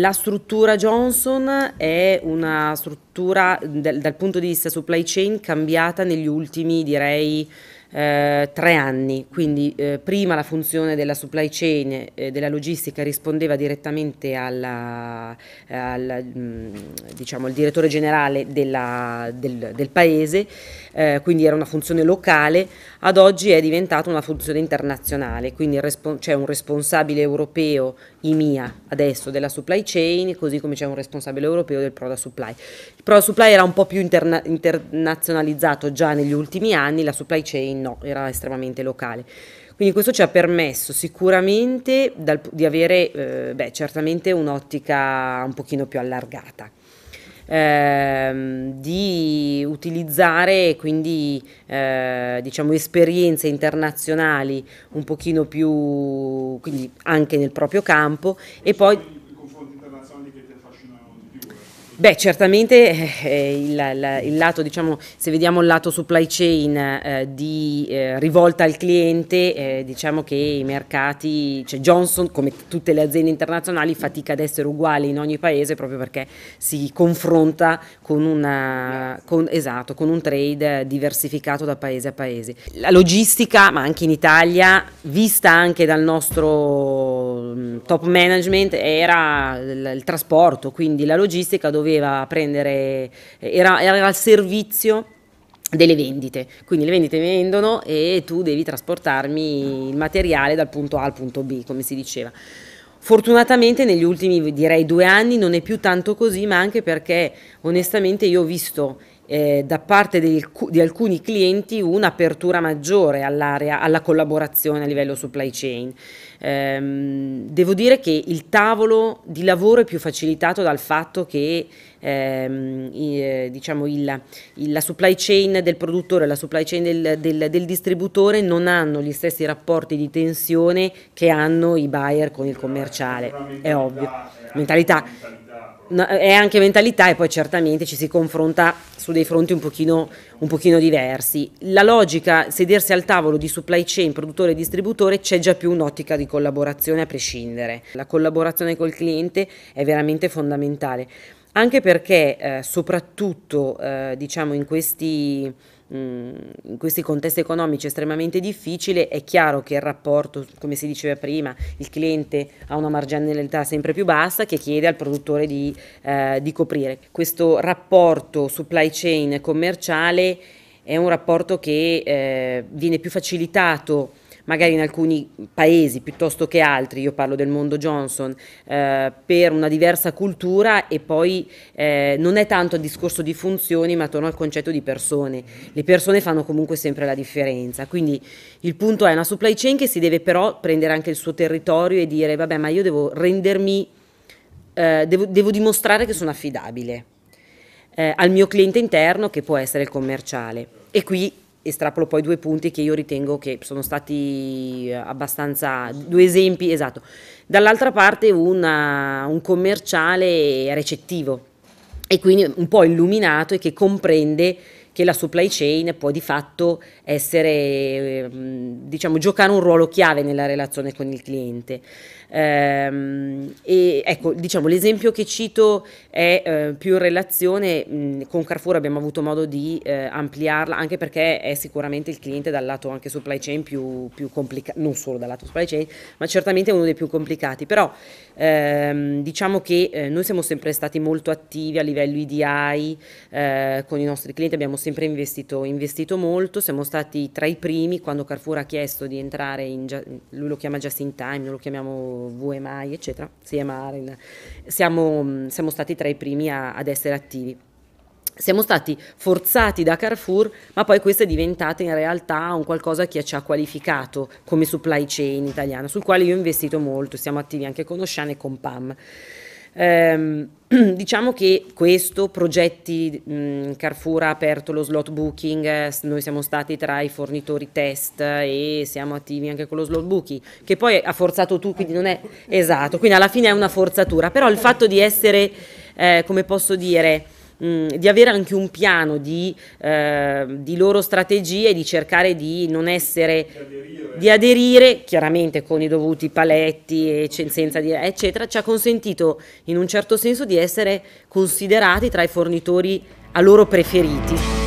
la struttura Johnson è una struttura struttura del, dal punto di vista supply chain cambiata negli ultimi direi eh, tre anni, quindi eh, prima la funzione della supply chain eh, della logistica rispondeva direttamente alla, alla, mh, diciamo, al direttore generale della, del, del, paese, eh, quindi era una funzione locale, ad oggi è diventata una funzione internazionale, quindi c'è un responsabile europeo IMIA adesso della supply chain, così come c'è un responsabile europeo del product supply. Però il supply era un po' più interna- internazionalizzato già negli ultimi anni, la supply chain no, era estremamente locale. Quindi questo ci ha permesso sicuramente dal, di avere eh, beh, certamente un'ottica un pochino più allargata. Ehm, di utilizzare quindi eh, diciamo esperienze internazionali un pochino più quindi anche nel proprio campo e poi sono che ti affascinano di più? Eh? Beh, certamente eh, eh, il, la, il, lato, diciamo, se vediamo il lato supply chain eh, di eh, rivolta al cliente, eh, diciamo che i mercati, cioè Johnson, come tutte le aziende internazionali, fatica ad essere uguali in ogni paese proprio perché si confronta con, una, con, esatto, con un trade diversificato da paese a paese. La logistica, ma anche in Italia, vista anche dal nostro Mm, top management era il, il trasporto, quindi la logistica doveva prendere, era, era al servizio delle vendite, quindi le vendite vendono e tu devi trasportarmi il materiale dal punto A al punto B, come si diceva. Fortunatamente negli ultimi direi due anni non è più tanto così, ma anche perché onestamente io ho visto eh, da parte di, di alcuni clienti un'apertura maggiore all'area, alla collaborazione a livello supply chain. Ehm, devo dire che il tavolo di lavoro è più facilitato dal fatto che ehm, eh, diciamo il, il, la supply chain del produttore e la supply chain del, del, del distributore non hanno gli stessi rapporti di tensione che hanno i buyer con il commerciale, è ovvio. Mentalità. Eh, no, è anche mentalità e poi certamente ci si confronta su dei fronti un pochino, un pochino, diversi. La logica, sedersi al tavolo di supply chain, produttore e distributore, c'è già più un'ottica di collaborazione a prescindere. La collaborazione col cliente è veramente fondamentale, anche perché eh, soprattutto eh, diciamo in questi mm, in questi contesti economici estremamente difficili è chiaro che il rapporto, come si diceva prima, il cliente ha una marginalità sempre più bassa che chiede al produttore di, eh, di coprire. Questo rapporto supply chain commerciale è un rapporto che eh, viene più facilitato magari in alcuni paesi piuttosto che altri, io parlo del mondo Johnson, eh, per una diversa cultura e poi eh, non è tanto il discorso di funzioni ma torno al concetto di persone. Le persone fanno comunque sempre la differenza, quindi il punto è una supply chain che si deve però prendere anche il suo territorio e dire vabbè ma io devo rendermi, eh, devo, devo dimostrare che sono affidabile. Eh, al mio cliente interno che può essere il commerciale. E qui estrapolo poi due punti che io ritengo che sono stati eh, abbastanza due esempi, esatto. Dall'altra parte una, eh, un commerciale recettivo e quindi un po' illuminato e che comprende che la supply chain può di fatto essere, ehm, diciamo, giocare un ruolo chiave nella relazione con il cliente. Ehm, e ecco, diciamo, l'esempio che cito è eh, più in relazione, con Carrefour abbiamo avuto modo di eh, ampliarla, anche perché è sicuramente il cliente dal lato anche supply chain più, più complicato, non solo dal lato supply chain, ma certamente uno dei più complicati, però ehm, diciamo che eh, noi siamo sempre stati molto attivi a livello IDI eh, con i nostri clienti, abbiamo sempre investito, investito molto, siamo stati tra i primi quando Carrefour ha chiesto di entrare in, lui lo chiama just in time, noi lo chiamiamo VMI, eccetera, CMR, siamo, siamo stati tra i primi a, ad essere attivi. Siamo stati forzati da Carrefour, ma poi questo è diventato in realtà un qualcosa che ci ha qualificato come supply chain italiana, sul quale io ho investito molto, siamo attivi anche con Ocean e con PAM. Ehm, diciamo che questo progetti mh, Carrefour ha aperto lo slot booking, eh, noi siamo stati tra i fornitori test e siamo attivi anche con lo slot booking, che poi ha forzato tu, quindi non è esatto, quindi alla fine è una forzatura, però il fatto di essere, eh, come posso dire, Mm, di avere anche un piano di, eh, di loro strategie e di cercare di non essere, di aderire. di aderire, chiaramente con i dovuti paletti, ecc- senza di, eccetera, ci ha consentito in un certo senso di essere considerati tra i fornitori a loro preferiti.